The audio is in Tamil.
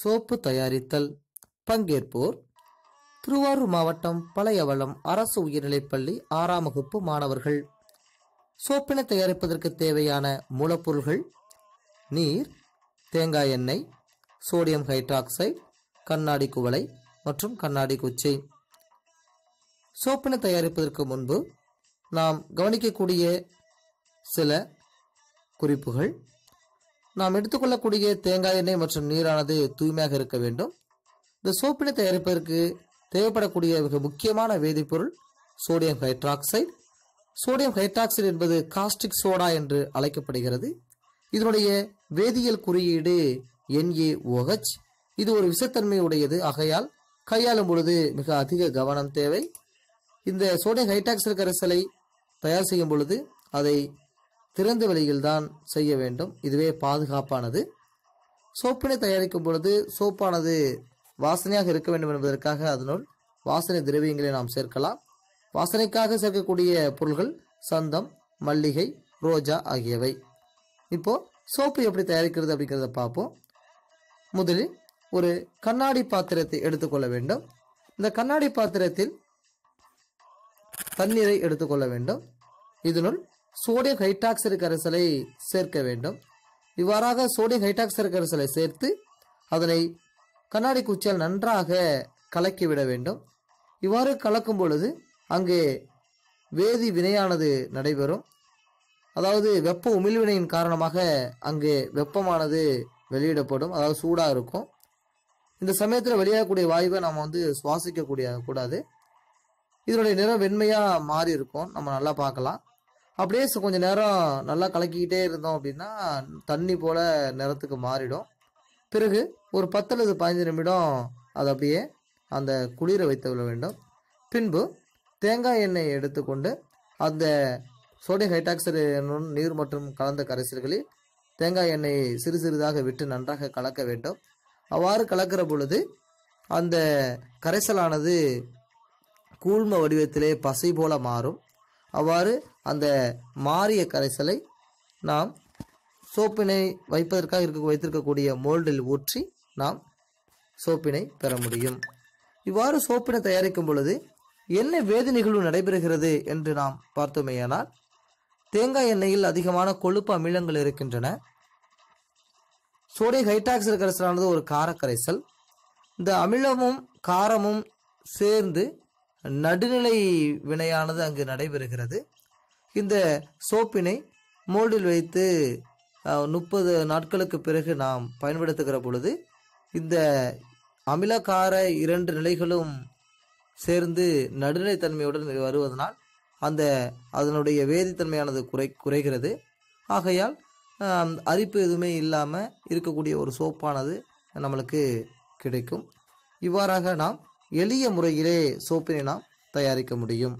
சோப்பு தயாரித்தல் பங்கேற்போர் திருவாரூர் மாவட்டம் பழையவளம் அரசு உயர்நிலைப்பள்ளி ஆறாம் வகுப்பு மாணவர்கள் சோப்பினை தயாரிப்பதற்கு தேவையான மூலப்பொருள்கள் நீர் தேங்காய் எண்ணெய் சோடியம் ஹைட்ராக்சைடு கண்ணாடி குவளை மற்றும் கண்ணாடி குச்சி சோப்பினை தயாரிப்பதற்கு முன்பு நாம் கவனிக்கக்கூடிய சில குறிப்புகள் நாம் எடுத்துக்கொள்ளக்கூடிய தேங்காய் எண்ணெய் மற்றும் நீரானது தூய்மையாக இருக்க வேண்டும் இந்த சோப்பினை தயாரிப்பதற்கு தேவைப்படக்கூடிய மிக முக்கியமான வேதிப்பொருள் சோடியம் ஹைட்ராக்சைடு சோடியம் ஹைட்ராக்சைடு என்பது காஸ்டிக் சோடா என்று அழைக்கப்படுகிறது இதனுடைய வேதியியல் குறியீடு ஓஹச் இது ஒரு விசத்தன்மை உடையது ஆகையால் கையாளும் பொழுது மிக அதிக கவனம் தேவை இந்த சோடியம் ஹைட்ராக்சைடு கரைசலை தயார் செய்யும் பொழுது அதை திறந்த வெளியில்தான் செய்ய வேண்டும் இதுவே பாதுகாப்பானது சோப்பினை தயாரிக்கும் பொழுது சோப்பானது வாசனையாக இருக்க வேண்டும் என்பதற்காக அதனுள் வாசனை திரவியங்களை நாம் சேர்க்கலாம் வாசனைக்காக சேர்க்கக்கூடிய பொருள்கள் சந்தம் மல்லிகை ரோஜா ஆகியவை இப்போது சோப்பு எப்படி தயாரிக்கிறது அப்படிங்கிறத பார்ப்போம் முதலில் ஒரு கண்ணாடி பாத்திரத்தை எடுத்துக்கொள்ள வேண்டும் இந்த கண்ணாடி பாத்திரத்தில் தண்ணீரை எடுத்துக்கொள்ள வேண்டும் இதனுள் சோடியம் ஹைட்ராக்சைடு கரைசலை சேர்க்க வேண்டும் இவ்வாறாக சோடியம் ஹைட்ராக்சைடு கரைசலை சேர்த்து அதனை கண்ணாடி குச்சியால் நன்றாக கலக்கிவிட வேண்டும் இவ்வாறு கலக்கும் பொழுது அங்கே வேதி வினையானது நடைபெறும் அதாவது வெப்ப உமிழ்வினையின் காரணமாக அங்கு வெப்பமானது வெளியிடப்படும் அதாவது சூடாக இருக்கும் இந்த சமயத்தில் வெளியாகக்கூடிய வாயுவை நம்ம வந்து சுவாசிக்க கூடிய கூடாது இதனுடைய நிறம் வெண்மையாக மாறி இருக்கும் நம்ம நல்லா பார்க்கலாம் அப்படியே கொஞ்சம் நேரம் நல்லா கலக்கிக்கிட்டே இருந்தோம் அப்படின்னா தண்ணி போல் நிறத்துக்கு மாறிடும் பிறகு ஒரு பத்தல்லது பதினஞ்சு நிமிடம் அதை அப்படியே அந்த குளிர வைத்து விட வேண்டும் பின்பு தேங்காய் எண்ணெய் எடுத்துக்கொண்டு அந்த சோடியம் ஹைட்ராக்சைடு என்னும் நீர் மற்றும் கலந்த கரைசல்களில் தேங்காய் எண்ணெயை சிறு சிறிதாக விட்டு நன்றாக கலக்க வேண்டும் அவ்வாறு கலக்கிற பொழுது அந்த கரைசலானது கூழ்ம வடிவத்திலே பசை போல மாறும் அவ்வாறு அந்த மாறிய கரைசலை நாம் சோப்பினை வைப்பதற்காக இருக்க வைத்திருக்கக்கூடிய மோல்டில் ஊற்றி நாம் சோப்பினை பெற முடியும் இவ்வாறு சோப்பினை தயாரிக்கும் பொழுது என்ன வேதி நிகழ்வு நடைபெறுகிறது என்று நாம் பார்த்தோமேயானால் தேங்காய் எண்ணெயில் அதிகமான கொழுப்பு அமிலங்கள் இருக்கின்றன சோடியம் ஹைட்ராக்சைடு கரைசலானது ஒரு காரக்கரைசல் இந்த அமிலமும் காரமும் சேர்ந்து நடுநிலை வினையானது அங்கு நடைபெறுகிறது இந்த சோப்பினை மோல்டில் வைத்து முப்பது நாட்களுக்கு பிறகு நாம் பயன்படுத்துகிற பொழுது இந்த அமிலக்கார இரண்டு நிலைகளும் சேர்ந்து நடுநிலைத்தன்மையுடன் வருவதனால் அந்த அதனுடைய வேதித்தன்மையானது குறை குறைகிறது ஆகையால் அரிப்பு எதுவுமே இல்லாமல் இருக்கக்கூடிய ஒரு சோப்பானது நம்மளுக்கு கிடைக்கும் இவ்வாறாக நாம் எளிய முறையிலே சோப்பினை நாம் தயாரிக்க முடியும்